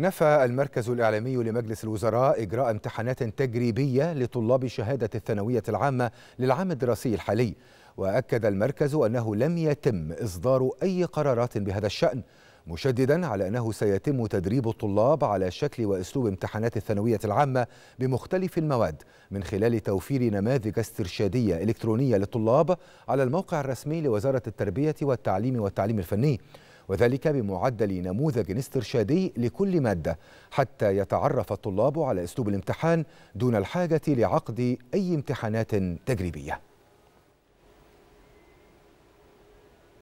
نفى المركز الإعلامي لمجلس الوزراء إجراء امتحانات تجريبية لطلاب شهادة الثانوية العامة للعام الدراسي الحالي وأكد المركز أنه لم يتم إصدار أي قرارات بهذا الشأن مشددا على أنه سيتم تدريب الطلاب على شكل وأسلوب امتحانات الثانوية العامة بمختلف المواد من خلال توفير نماذج استرشادية إلكترونية للطلاب على الموقع الرسمي لوزارة التربية والتعليم والتعليم الفني وذلك بمعدل نموذج استرشادي لكل مادة حتى يتعرف الطلاب على أسلوب الامتحان دون الحاجة لعقد أي امتحانات تجريبية